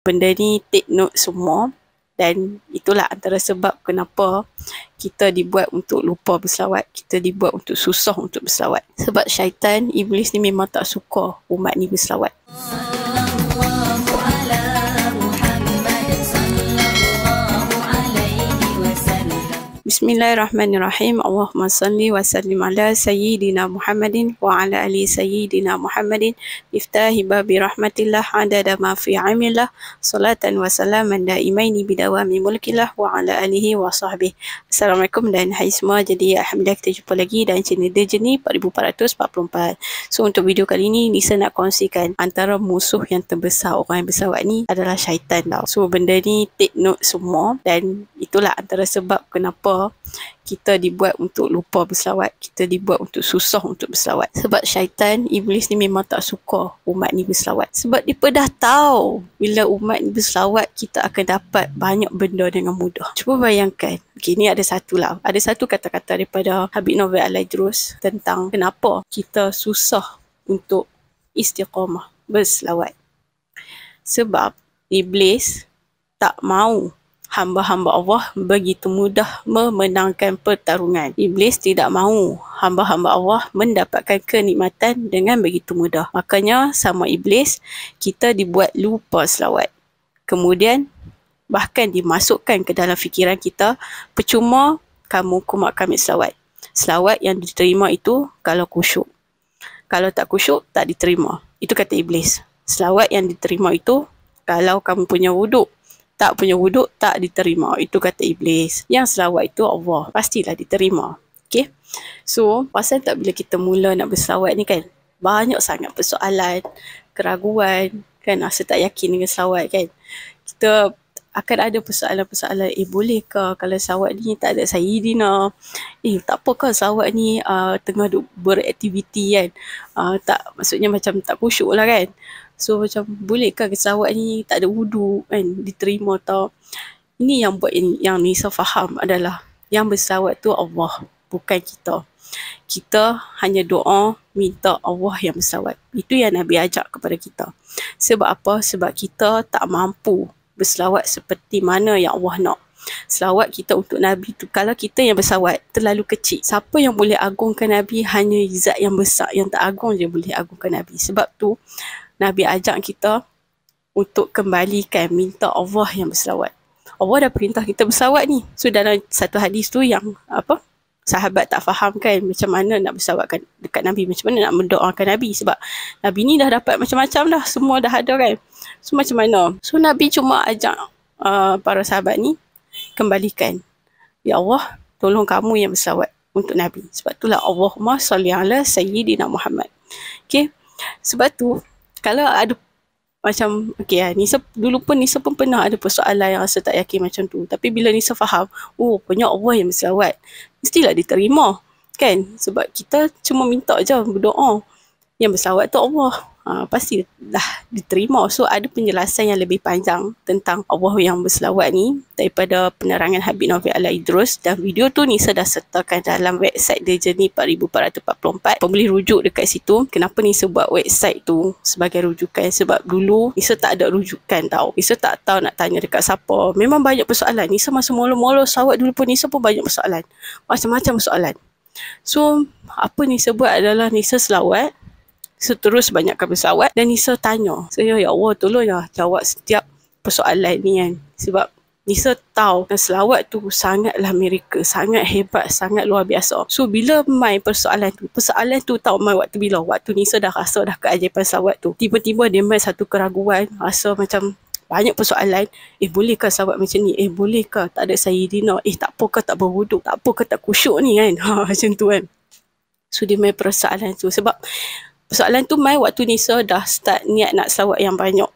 benda ni take note semua dan itulah antara sebab kenapa kita dibuat untuk lupa berselawat, kita dibuat untuk susah untuk berselawat. Sebab syaitan, iblis ni memang tak suka umat ni berselawat. Hmm. Bismillahirrahmanirrahim. Allahumma salli wa sallim ala sayyidina Muhammadin wa ala ali sayyidina Muhammadin. Miftahi babi rahmatillah adada ma fi amillah. Salatan wa salaman daimaini bidawami mulkillah wa ala alihi wa sahbihi. Assalamualaikum dan hai semua. Jadi alhamdulillah kita jumpa lagi dan channel The Journey 4444. So untuk video kali ni, Nisa nak kongsikan antara musuh yang terbesar orang yang bersawak ni adalah syaitan tau. So benda ni take note semua dan itulah antara sebab kenapa kita dibuat untuk lupa berselawat, kita dibuat untuk susah untuk berselawat. Sebab syaitan, iblis ni memang tak suka umat ni berselawat. Sebab dia dah tahu bila umat ni berselawat, kita akan dapat banyak benda dengan mudah. Cuba bayangkan, gini ada satu lah. Ada satu kata-kata daripada Habib Novel Al-Idrus tentang kenapa kita susah untuk istiqamah berselawat. Sebab iblis tak mau hamba-hamba Allah begitu mudah memenangkan pertarungan. Iblis tidak mahu hamba-hamba Allah mendapatkan kenikmatan dengan begitu mudah. Makanya sama iblis, kita dibuat lupa selawat. Kemudian, bahkan dimasukkan ke dalam fikiran kita, percuma kamu kumat kami selawat. Selawat yang diterima itu kalau kusyuk. Kalau tak kusyuk, tak diterima. Itu kata iblis. Selawat yang diterima itu kalau kamu punya wuduk tak punya wuduk tak diterima. Itu kata iblis. Yang selawat itu Allah pastilah diterima. Okay. So, pasal tak bila kita mula nak berselawat ni kan, banyak sangat persoalan, keraguan, kan rasa tak yakin dengan selawat kan. Kita akan ada persoalan-persoalan eh boleh ke kalau sawat ni tak ada Sayyidina eh tak apa ke sawat ni uh, tengah duk beraktiviti kan uh, tak maksudnya macam tak khusyuk lah kan so macam boleh ke sawat ni tak ada wudu kan diterima tau ini yang buat yang, ni saya faham adalah yang bersawat tu Allah bukan kita kita hanya doa minta Allah yang bersawat itu yang Nabi ajak kepada kita sebab apa sebab kita tak mampu berselawat seperti mana yang Allah nak. Selawat kita untuk Nabi tu Kalau kita yang bersawat terlalu kecil Siapa yang boleh agungkan Nabi Hanya izat yang besar Yang tak agung je boleh agungkan Nabi Sebab tu Nabi ajak kita Untuk kembalikan Minta Allah yang berselawat Allah dah perintah kita bersawat ni So dalam satu hadis tu yang apa Sahabat tak faham kan Macam mana nak bersawatkan dekat Nabi Macam mana nak mendoakan Nabi Sebab Nabi ni dah dapat macam-macam dah Semua dah ada kan So macam mana? So Nabi cuma ajak uh, para sahabat ni kembalikan. Ya Allah, tolong kamu yang bersawat untuk Nabi. Sebab itulah Allahumma salli ala Sayyidina Muhammad. Okay. Sebab tu, kalau ada macam, okay ya, ni Nisa, dulu pun Nisa pun pernah ada persoalan yang rasa tak yakin macam tu. Tapi bila Nisa faham, oh punya Allah yang bersawat. Mestilah diterima. Kan? Sebab kita cuma minta je berdoa. Yang bersawat tu Allah. Ah, pasti dah diterima. So ada penjelasan yang lebih panjang tentang Allah yang berselawat ni daripada penerangan Habib Novi Ala Idrus dan video tu Nisa dah sertakan dalam website The Journey 4444. Pembeli rujuk dekat situ. Kenapa Nisa buat website tu sebagai rujukan? Sebab dulu Nisa tak ada rujukan tau. Nisa tak tahu nak tanya dekat siapa. Memang banyak persoalan. Ni masa molo-molo sawat dulu pun Nisa pun banyak persoalan. Macam-macam persoalan. So, apa Nisa buat adalah Nisa selawat seterus kami sawat dan Nisa tanya. Saya, ya Allah, ya jawab setiap persoalan ni kan. Sebab Nisa tahu dan selawat tu sangatlah mereka, sangat hebat, sangat luar biasa. So bila mai persoalan tu, persoalan tu tahu mai waktu bila, waktu Nisa dah rasa dah keajaiban selawat tu. Tiba-tiba dia mai satu keraguan, rasa macam banyak persoalan. Eh bolehkah sahabat macam ni? Eh bolehkah tak ada Sayyidina? Eh tak apakah tak berwuduk? Tak apakah tak kusyuk ni kan? Ha, macam tu kan. So dia main persoalan tu. Sebab soalan tu mai waktu Nisa dah start niat nak selawat yang banyak.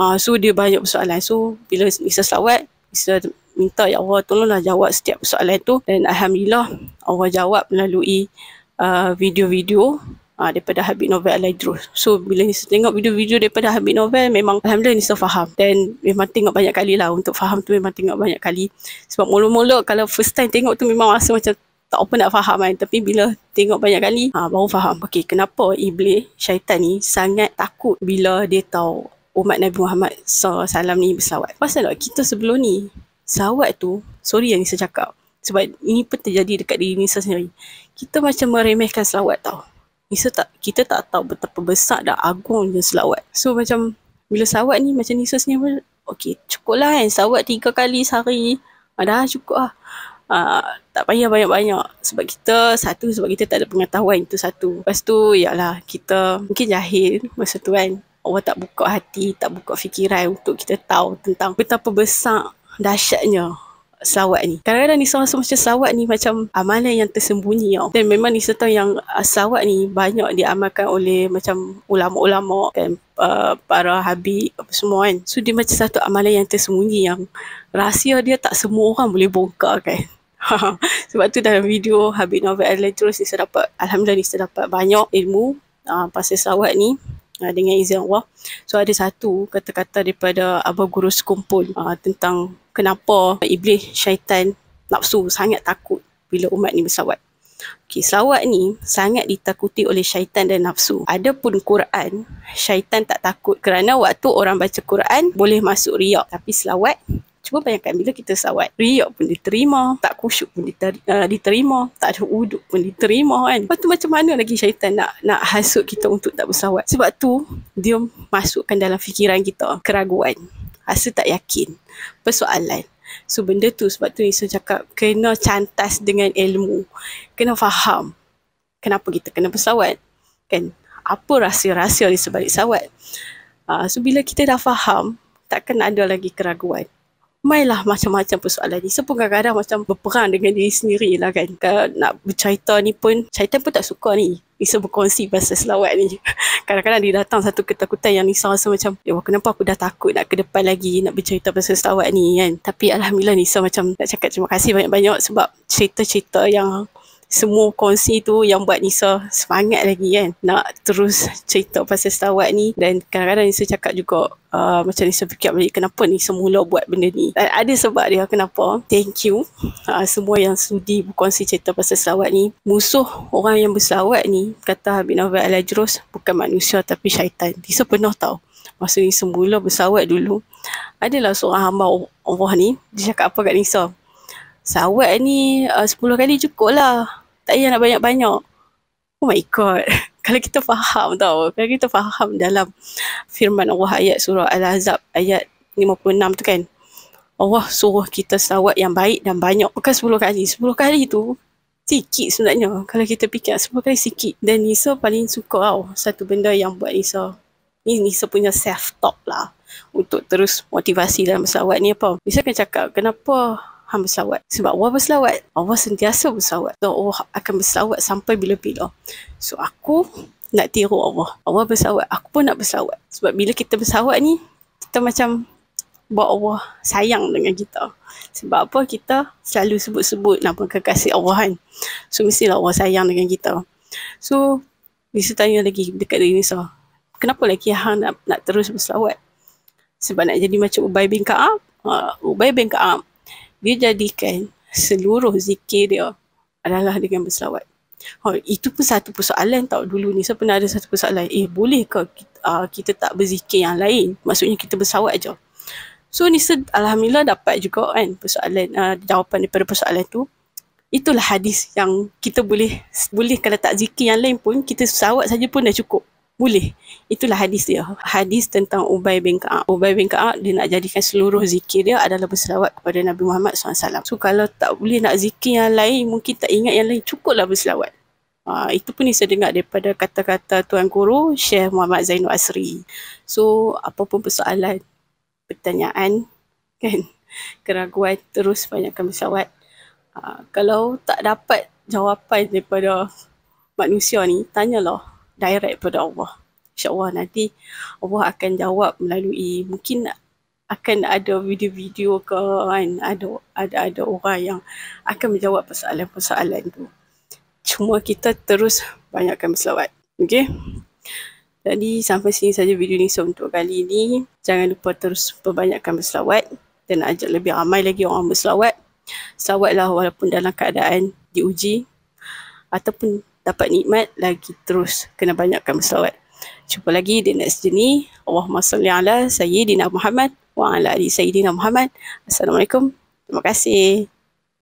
uh, so dia banyak persoalan. So bila Nisa selawat, Nisa minta ya Allah tolonglah jawab setiap persoalan tu dan alhamdulillah Allah jawab melalui ah, video-video uh, daripada Habib Novel Alaidrus. So bila Nisa tengok video-video daripada Habib Novel memang alhamdulillah Nisa faham dan memang tengok banyak kali lah untuk faham tu memang tengok banyak kali. Sebab mula-mula kalau first time tengok tu memang rasa macam tak apa nak faham kan tapi bila tengok banyak kali ha, baru faham okey kenapa iblis syaitan ni sangat takut bila dia tahu umat Nabi Muhammad SAW ni berselawat pasal kita sebelum ni selawat tu sorry yang saya cakap sebab ini pun terjadi dekat diri Nisa sendiri kita macam meremehkan selawat tau Nisa tak kita tak tahu betapa besar dan agungnya selawat so macam bila selawat ni macam Nisa sendiri okey cukup lah kan selawat tiga kali sehari ah, dah cukup lah uh, tak payah banyak-banyak sebab kita satu sebab kita tak ada pengetahuan itu satu lepas tu ialah kita mungkin jahil masa tu kan Allah tak buka hati tak buka fikiran untuk kita tahu tentang betapa besar dahsyatnya selawat ni. Kadang-kadang Nisa rasa macam selawat ni macam amalan yang tersembunyi tau. Dan memang Nisa tahu yang ah, selawat ni banyak diamalkan oleh macam ulama-ulama kan. Uh, para habib apa semua kan. So dia macam satu amalan yang tersembunyi yang rahsia dia tak semua orang boleh bongkar kan. sebab tu dalam video Habib Novel Al-Latrus saya dapat Alhamdulillah saya dapat banyak ilmu uh, pasal selawat ni uh, dengan izin Allah so ada satu kata-kata daripada Abah Guru Sekumpul uh, tentang kenapa Iblis Syaitan nafsu sangat takut bila umat ni berselawat Okay, selawat ni sangat ditakuti oleh syaitan dan nafsu. Adapun Quran, syaitan tak takut kerana waktu orang baca Quran boleh masuk riak. Tapi selawat, Cuba bayangkan bila kita sawat, riak pun diterima, tak kusyuk pun uh, diterima, tak ada uduk pun diterima kan. Lepas tu macam mana lagi syaitan nak nak hasut kita untuk tak bersawat? Sebab tu dia masukkan dalam fikiran kita keraguan, rasa tak yakin, persoalan. So benda tu sebab tu Isa cakap kena cantas dengan ilmu. Kena faham kenapa kita kena bersawat. Kan? Apa rahsia-rahsia di sebalik sawat. Uh, so bila kita dah faham, takkan ada lagi keraguan mainlah macam-macam persoalan ni. Sepun kadang-kadang macam berperang dengan diri sendiri lah kan. Kalau nak bercerita ni pun, Chaitan pun tak suka ni. Nisa berkongsi bahasa selawat ni. Kadang-kadang dia datang satu ketakutan yang Nisa rasa macam, ya kenapa aku dah takut nak ke depan lagi nak bercerita bahasa selawat ni kan. Tapi Alhamdulillah Nisa macam nak cakap terima kasih banyak-banyak sebab cerita-cerita yang semua kongsi tu yang buat Nisa semangat lagi kan nak terus cerita pasal setawat ni dan kadang-kadang Nisa cakap juga uh, macam Nisa fikir balik kenapa ni semula buat benda ni uh, ada sebab dia kenapa thank you uh, semua yang sudi berkongsi cerita pasal selawat ni musuh orang yang berselawat ni kata Habib Nawab Al-Ajros bukan manusia tapi syaitan Nisa pernah tahu masa ni semula bersawat dulu adalah seorang hamba Allah ni dia cakap apa kat Nisa Sawat ni uh, 10 kali cukup lah. Tak payah nak banyak-banyak. Oh my God. kalau kita faham tau. Kalau kita faham dalam firman Allah ayat surah Al-Azab ayat 56 tu kan. Allah suruh kita sawat yang baik dan banyak. Bukan 10 kali. 10 kali tu sikit sebenarnya. Kalau kita fikir 10 kali sikit. Dan Nisa paling suka tau. Satu benda yang buat Nisa. Ni Nisa punya self-talk lah. Untuk terus motivasi dalam sawat ni apa. Nisa akan cakap kenapa Tuhan berselawat. Sebab Allah berselawat, Allah sentiasa berselawat. Dan Allah akan berselawat sampai bila-bila. So aku nak tiru Allah. Allah berselawat, aku pun nak berselawat. Sebab bila kita berselawat ni, kita macam buat Allah sayang dengan kita. Sebab apa kita selalu sebut-sebut nama kekasih Allah kan. So mestilah Allah sayang dengan kita. So Nisa tanya lagi dekat diri Nisa. Kenapa lagi Hang nak, nak terus berselawat? Sebab nak jadi macam Ubay bin Ka'ab? Uh, Ubay bin Ka'ab dia jadikan seluruh zikir dia adalah dengan berselawat. Oh, itu pun satu persoalan tau dulu ni. Saya pernah ada satu persoalan. Eh boleh ke kita, uh, kita tak berzikir yang lain? Maksudnya kita bersawat aja. So ni Alhamdulillah dapat juga kan persoalan, uh, jawapan daripada persoalan tu. Itulah hadis yang kita boleh boleh kalau tak zikir yang lain pun kita bersawat saja pun dah cukup boleh. Itulah hadis dia. Hadis tentang Ubay bin Ka'ab. Ubay bin Ka'ab dia nak jadikan seluruh zikir dia adalah berselawat kepada Nabi Muhammad SAW. So kalau tak boleh nak zikir yang lain, mungkin tak ingat yang lain, cukuplah berselawat. Uh, itu pun ni saya dengar daripada kata-kata Tuan Guru Syekh Muhammad Zainul Asri. So apa pun persoalan, pertanyaan, kan? keraguan terus banyakkan berselawat. Uh, ha, kalau tak dapat jawapan daripada manusia ni, tanyalah direct pada Allah. InsyaAllah nanti Allah akan jawab melalui mungkin akan ada video-video ke kan ada ada ada orang yang akan menjawab persoalan-persoalan tu. Cuma kita terus banyakkan berselawat. Okey. Jadi sampai sini saja video ni untuk kali ini. Jangan lupa terus perbanyakkan berselawat dan ajak lebih ramai lagi orang berselawat. Selawatlah walaupun dalam keadaan diuji ataupun dapat nikmat lagi terus kena banyakkan bersalawat. Jumpa lagi di next Allah Allahumma salli ala sayyidina Muhammad wa ala ali sayyidina Muhammad. Assalamualaikum. Terima kasih.